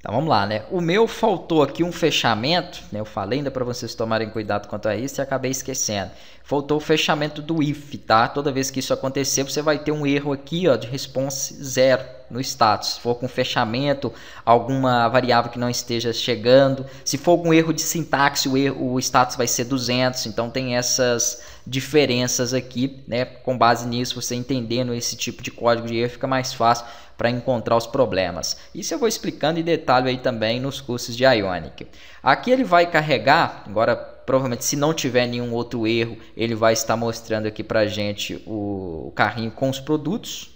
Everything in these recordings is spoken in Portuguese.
Então vamos lá, né? O meu faltou aqui um fechamento, né? Eu falei ainda para vocês tomarem cuidado quanto a isso e acabei esquecendo. Faltou o fechamento do if, tá? Toda vez que isso acontecer, você vai ter um erro aqui, ó, de response zero no status. Se for com fechamento, alguma variável que não esteja chegando. Se for algum erro de sintaxe, o, erro, o status vai ser 200. Então tem essas diferenças aqui, né? Com base nisso, você entendendo esse tipo de código de erro, fica mais fácil para encontrar os problemas. Isso eu vou explicando em detalhe aí também nos cursos de Ionic. Aqui ele vai carregar, agora provavelmente se não tiver nenhum outro erro, ele vai estar mostrando aqui para gente o carrinho com os produtos,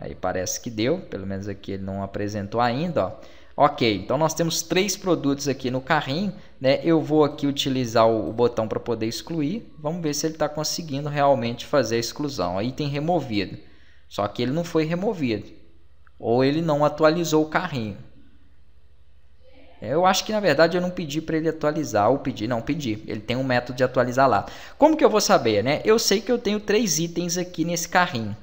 Aí parece que deu, pelo menos aqui ele não apresentou ainda, ó. Ok, então nós temos três produtos aqui no carrinho, né? Eu vou aqui utilizar o, botão para poder excluir. Vamos ver se ele está conseguindo realmente fazer a exclusão. item removido. Só que ele não foi removido. Ou ele não atualizou o carrinho. Eu acho que na verdade eu não pedi para ele atualizar, ou pedi, não pedi. Ele tem um método de atualizar lá. Como que eu vou saber, né? Eu sei que eu tenho três itens aqui nesse carrinho.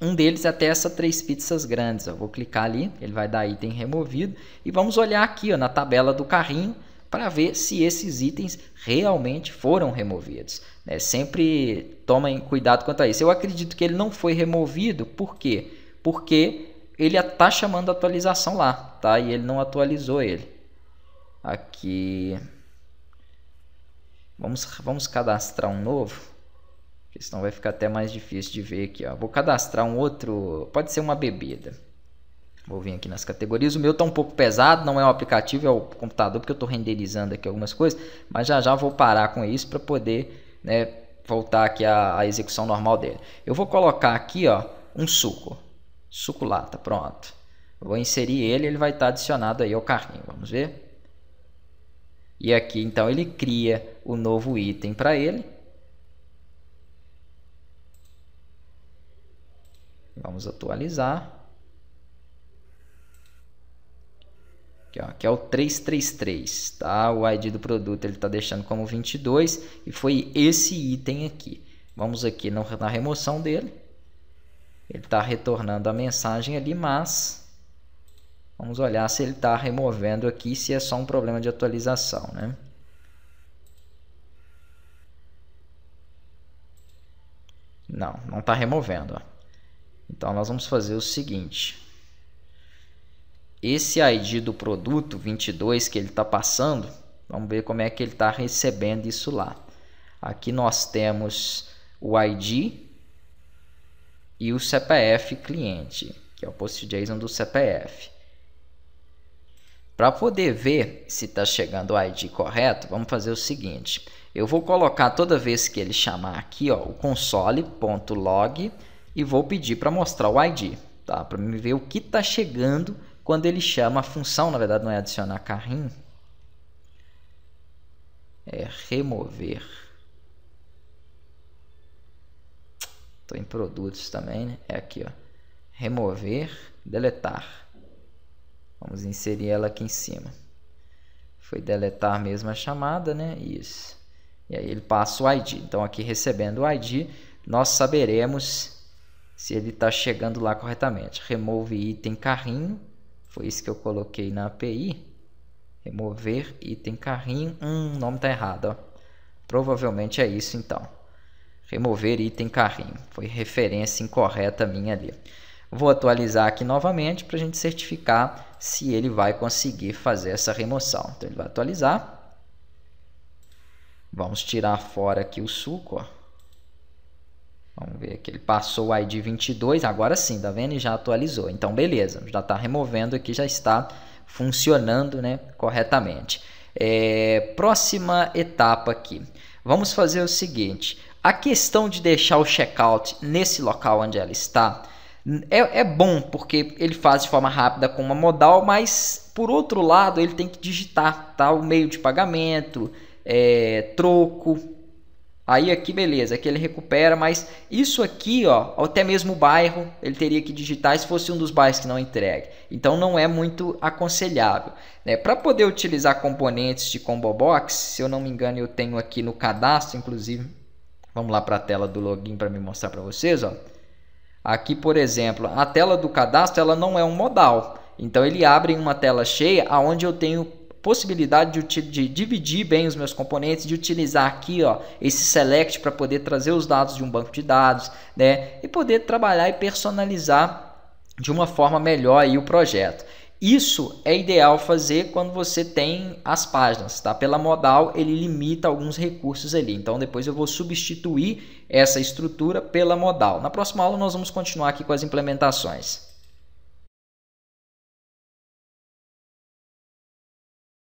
Um deles é até essa três pizzas grandes. Eu vou clicar ali, ele vai dar item removido e vamos olhar aqui ó, na tabela do carrinho para ver se esses itens realmente foram removidos. Né? Sempre tomem cuidado quanto a isso. Eu acredito que ele não foi removido, por quê? Porque ele está chamando atualização lá, tá? E ele não atualizou ele. Aqui. Vamos, vamos cadastrar um novo. Porque senão vai ficar até mais difícil de ver aqui. Ó. Vou cadastrar um outro. Pode ser uma bebida. Vou vir aqui nas categorias. O meu está um pouco pesado, não é o aplicativo, é o computador, porque eu estou renderizando aqui algumas coisas. Mas já já vou parar com isso para poder né, voltar aqui à, execução normal dele. Eu vou colocar aqui ó, um suco. Suco lata, pronto. vou inserir ele, ele vai estar tá adicionado aí ao carrinho. Vamos ver? E aqui então ele cria o novo item para ele. Vamos atualizar. Aqui, ó, aqui é o 333, tá? O ID do produto ele está deixando como 22 e foi esse item aqui. Vamos aqui no, na remoção dele. Ele está retornando a mensagem ali, mas Vamos olhar se ele está removendo aqui, se é só um problema de atualização, né? Não, não está removendo. Ó. Então nós vamos fazer o seguinte. Esse ID do produto 22 que ele está passando, vamos ver como é que ele está recebendo isso lá. Aqui nós temos o ID e o CPF cliente, que é o PostJSON do CPF. Para poder ver se está chegando o ID correto, vamos fazer o seguinte. Eu vou colocar toda vez que ele chamar aqui ó, o console.log e vou pedir para mostrar o ID, tá? para me ver o que está chegando quando ele chama a função, na verdade não é adicionar carrinho, é remover. Estou em produtos também, né? é aqui, ó. remover, deletar. Vamos inserir ela aqui em cima. Foi deletar mesmo a chamada, né? Isso. E aí ele passa o ID. Então aqui recebendo o ID, nós saberemos se ele está chegando lá corretamente. Remove item carrinho, foi isso que eu coloquei na API. Remover item carrinho, hum, o nome está errado. Ó. Provavelmente é isso então. Remover item carrinho, foi referência incorreta minha ali. Vou atualizar aqui novamente para a gente certificar se ele vai conseguir fazer essa remoção. Então ele vai atualizar. Vamos tirar fora aqui o suco, ó. Vamos ver aqui, ele passou o ID 22, agora sim, tá vendo? E já atualizou. Então, beleza, já está removendo aqui, já está funcionando né, corretamente. É, próxima etapa aqui. Vamos fazer o seguinte, a questão de deixar o checkout nesse local onde ela está é, é bom, porque ele faz de forma rápida com uma modal, mas por outro lado ele tem que digitar tá? o meio de pagamento, é, troco, Aí aqui beleza, aqui ele recupera, mas isso aqui, ó, até mesmo o bairro, ele teria que digitar se fosse um dos bairros que não entregue. Então não é muito aconselhável, né? Para poder utilizar componentes de combo box, se eu não me engano, eu tenho aqui no cadastro, inclusive, vamos lá para a tela do login para me mostrar para vocês, ó. Aqui, por exemplo, a tela do cadastro, ela não é um modal. Então ele abre uma tela cheia aonde eu tenho possibilidade de, de dividir bem os meus componentes, de utilizar aqui ó, esse select para poder trazer os dados de um banco de dados né, e poder trabalhar e personalizar de uma forma melhor aí o projeto. Isso é ideal fazer quando você tem as páginas, tá? Pela modal, ele limita alguns recursos ali. Então, depois eu vou substituir essa estrutura pela modal. Na próxima aula, nós vamos continuar aqui com as implementações.